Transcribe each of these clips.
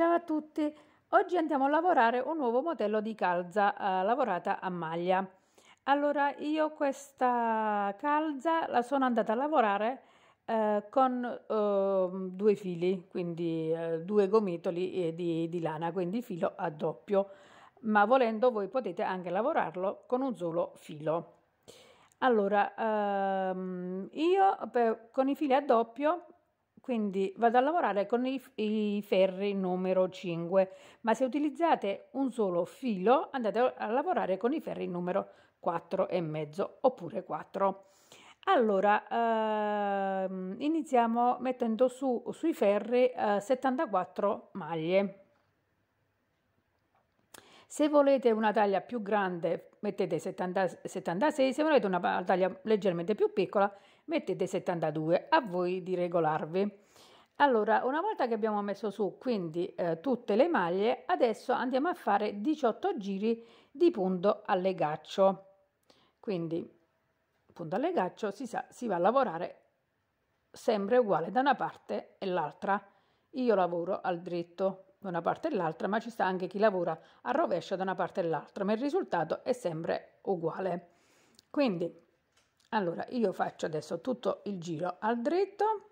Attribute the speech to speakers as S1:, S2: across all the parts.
S1: Ciao a tutti, oggi andiamo a lavorare un nuovo modello di calza eh, lavorata a maglia. Allora io questa calza la sono andata a lavorare eh, con eh, due fili, quindi eh, due gomitoli di, di, lana, quindi filo a doppio, ma volendo voi potete anche lavorarlo con un solo filo. Allora, ehm, io per, con i fili a doppio quindi vado a lavorare con i, i, ferri numero 5 ma se utilizzate un solo filo andate a lavorare con i ferri numero 4 e mezzo oppure 4 allora ehm, iniziamo mettendo su sui ferri eh, 74 maglie se volete una taglia più grande mettete 70, 76, se volete una taglia leggermente più piccola mettete 72, a voi di regolarvi. Allora, una volta che abbiamo messo su quindi eh, tutte le maglie, adesso andiamo a fare 18 giri di punto allegaccio. Quindi punto allegaccio si sa, si va a lavorare sempre uguale da una parte e l'altra. Io lavoro al dritto da una parte e l'altra, ma ci sta anche chi lavora a rovescio da una parte e l'altra, ma il risultato è sempre uguale. Quindi, allora, io faccio adesso tutto il giro al dritto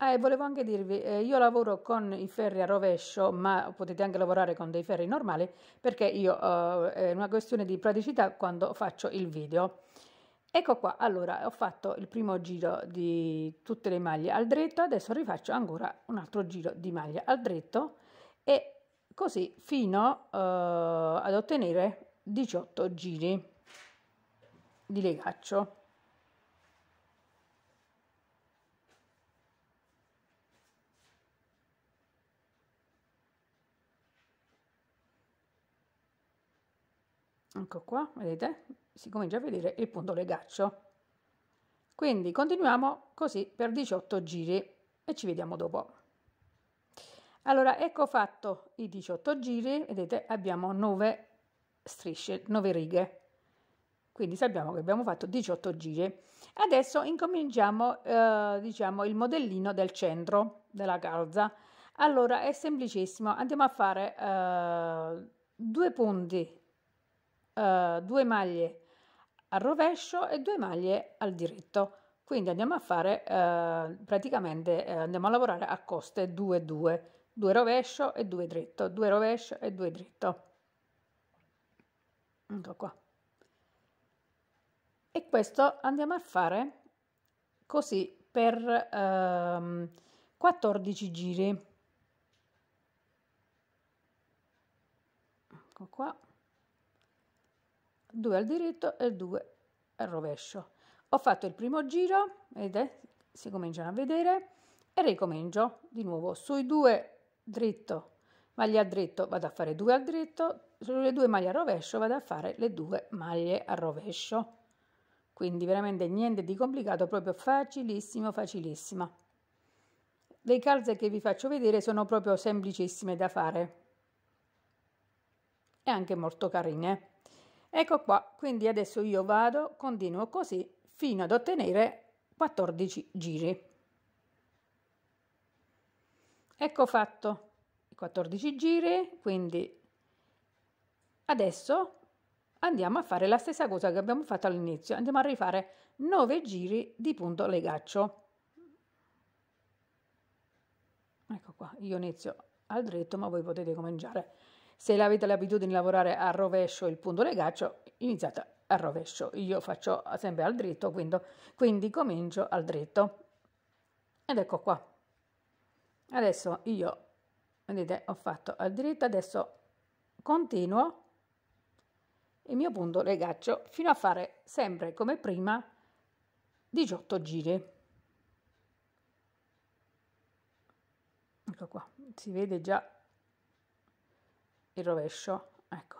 S1: Ah, volevo anche dirvi, eh, io lavoro con i ferri a rovescio, ma potete anche lavorare con dei ferri normali, perché io eh, è una questione di praticità quando faccio il video. Ecco qua, allora ho fatto il primo giro di tutte le maglie al dritto, adesso rifaccio ancora un altro giro di maglia al dritto e così fino eh, ad ottenere 18 giri di legaccio. ecco qua, vedete, si comincia a vedere il punto legaccio. Quindi continuiamo così per 18 giri e ci vediamo dopo. Allora, ecco fatto i 18 giri, vedete, abbiamo 9 strisce, 9 righe. Quindi sappiamo che abbiamo fatto 18 giri. Adesso incominciamo, eh, diciamo, il modellino del centro della calza. Allora, è semplicissimo, andiamo a fare eh, due punti eh, due maglie al rovescio e due maglie al diritto quindi andiamo a fare eh, praticamente eh, andiamo a lavorare a coste 2 2 2 rovescio e 2 dritto 2 rovescio e 2 dritto ecco qua e questo andiamo a fare così per ehm, 14 giri ecco qua 2 al diritto e 2 al rovescio. Ho fatto il primo giro, vedete, si cominciano a vedere e ricomincio di nuovo sui due dritto, maglia dritto vado a fare due al dritto, sulle due maglie a rovescio vado a fare le due maglie a rovescio. Quindi veramente niente di complicato, proprio facilissimo, facilissima. Le calze che vi faccio vedere sono proprio semplicissime da fare e anche molto carine. Ecco qua, quindi adesso io vado, continuo così fino ad ottenere 14 giri. Ecco fatto i 14 giri, quindi adesso andiamo a fare la stessa cosa che abbiamo fatto all'inizio, andiamo a rifare 9 giri di punto legaccio. Ecco qua, io inizio al dritto ma voi potete cominciare se avete l'abitudine di lavorare a rovescio il punto legaccio, iniziate a rovescio. Io faccio sempre al dritto, quindi, quindi comincio al dritto. Ed ecco qua. Adesso io, vedete, ho fatto al dritto, adesso continuo il mio punto legaccio fino a fare sempre come prima 18 giri. Ecco qua, si vede già il rovescio ecco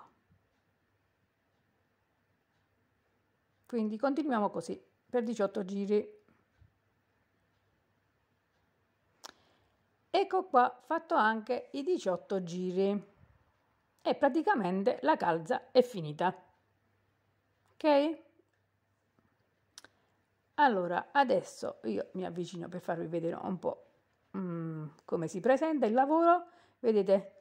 S1: quindi continuiamo così per 18 giri ecco qua fatto anche i 18 giri e praticamente la calza è finita ok allora adesso io mi avvicino per farvi vedere un po' mh, mm, come si presenta il lavoro vedete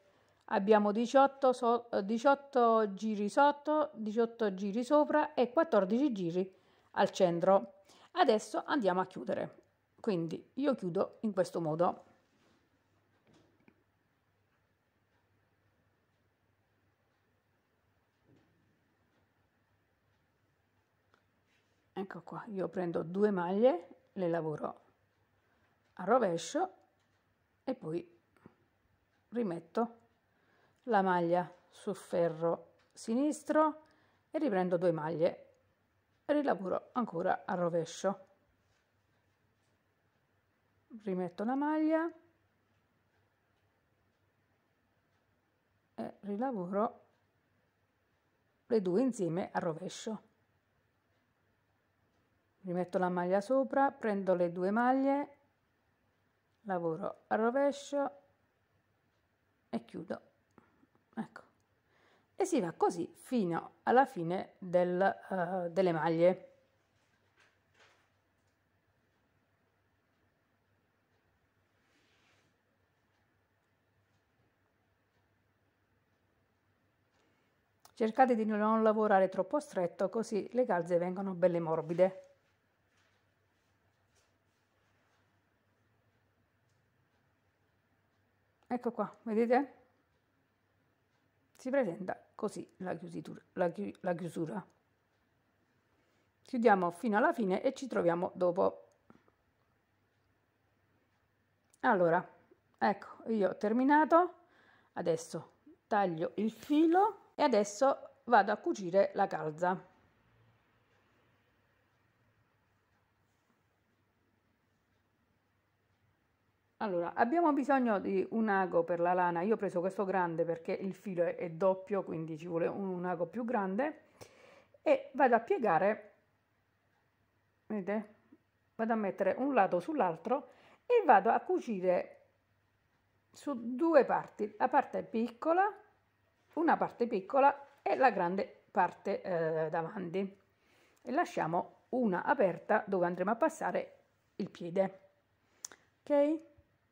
S1: Abbiamo 18, so, 18 eh, giri sotto, 18 giri sopra e 14 giri al centro. Adesso andiamo a chiudere. Quindi io chiudo in questo modo. ecco qua io prendo due maglie le lavoro a rovescio e poi rimetto la maglia sul ferro sinistro e riprendo due maglie rilavoro ancora al rovescio rimetto la maglia e rilavoro le due insieme al rovescio rimetto la maglia sopra prendo le due maglie lavoro al rovescio e chiudo e si va così fino alla fine del, uh, delle maglie. Cercate di non lavorare troppo stretto così le calze vengono belle morbide. Ecco qua, vedete? si presenta così la, chiusitura, la, chi, la chiusura. Chiudiamo fino alla fine e ci troviamo dopo. Allora, ecco, io ho terminato. Adesso taglio il filo e adesso vado a cucire la calza. Allora, abbiamo bisogno di un ago per la lana, io ho preso questo grande perché il filo è, è doppio, quindi ci vuole un, un ago più grande e vado a piegare, vedete, vado a mettere un lato sull'altro e vado a cucire su due parti, la parte piccola, una parte piccola e la grande parte eh, davanti e lasciamo una aperta dove andremo a passare il piede. Ok?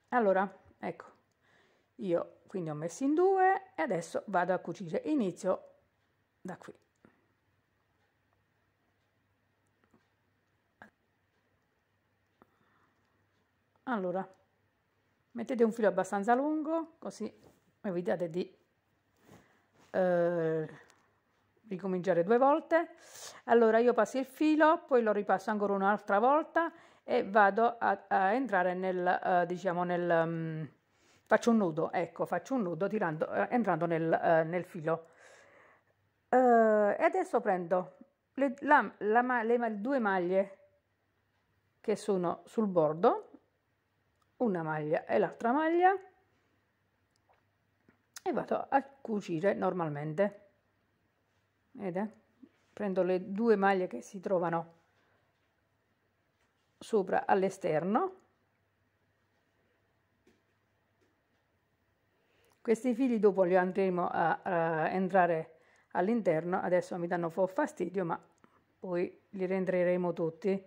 S1: allora ecco io quindi ho messo in due e adesso vado a cucire inizio da qui allora mettete un filo abbastanza lungo così evitate di eh, ricominciare due volte allora io passo il filo poi lo ripasso ancora un'altra volta e vado a, a entrare nel, uh, diciamo, nel... Um, faccio un nudo, ecco, faccio un nudo tirando, uh, entrando nel, uh, nel filo. e adesso prendo le, la, la, le, le due maglie che sono sul bordo, una maglia e l'altra maglia, e vado a cucire normalmente. Vedete? Prendo le due maglie che si trovano sopra all'esterno. Questi fili dopo li andremo a, a entrare all'interno, adesso mi danno un fastidio ma poi li rientreremo tutti.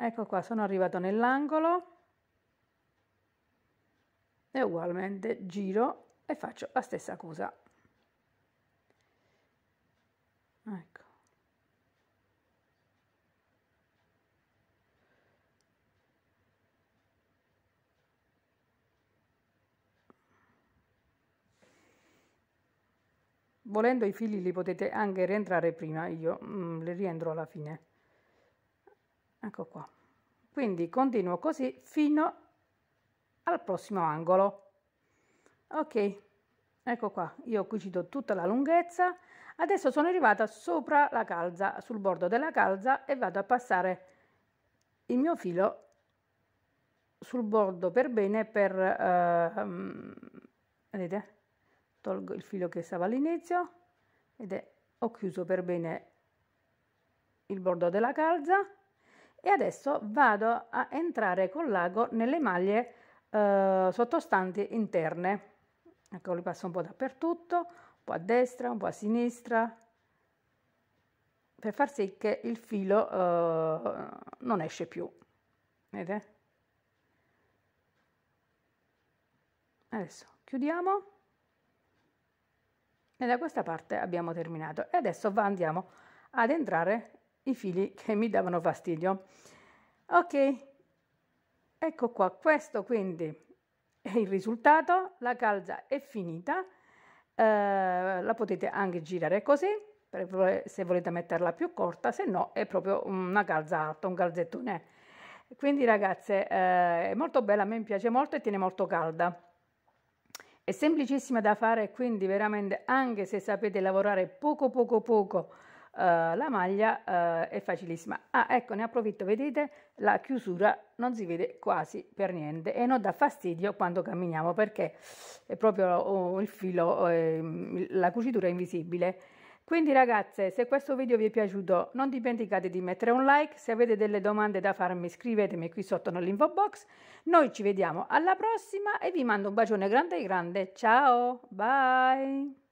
S1: Ecco qua, sono arrivato nell'angolo e ugualmente giro e faccio la stessa cosa. volendo i fili li potete anche rientrare prima, io mm, li rientro alla fine. Ecco qua. Quindi continuo così fino al prossimo angolo. Ok, ecco qua, io qui ci tutta la lunghezza. Adesso sono arrivata sopra la calza, sul bordo della calza e vado a passare il mio filo sul bordo per bene per... Eh, mm, vedete? tolgo il filo che stava all'inizio ed è ho chiuso per bene il bordo della calza e adesso vado a entrare con l'ago nelle maglie eh, sottostanti interne ecco li passo un po' dappertutto un po' a destra un po' a sinistra per far sì che il filo eh, non esce più vedete adesso chiudiamo e da questa parte abbiamo terminato e adesso andiamo ad entrare i fili che mi davano fastidio. Ok, ecco qua, questo quindi è il risultato, la calza è finita, eh, la potete anche girare così per, se volete metterla più corta, se no è proprio una calza alta, un calzettone. Quindi ragazze eh, è molto bella, a me piace molto e tiene molto calda. È semplicissima da fare, quindi veramente anche se sapete lavorare poco poco poco uh, la maglia uh, è facilissima. Ah, ecco, ne approfitto, vedete la chiusura non si vede quasi per niente e non dà fastidio quando camminiamo perché è proprio oh, il filo, eh, la cucitura è invisibile quindi ragazze, se questo video vi è piaciuto non dimenticate di mettere un like, se avete delle domande da farmi scrivetemi qui sotto nell'info box. Noi ci vediamo alla prossima e vi mando un bacione grande grande, ciao, bye!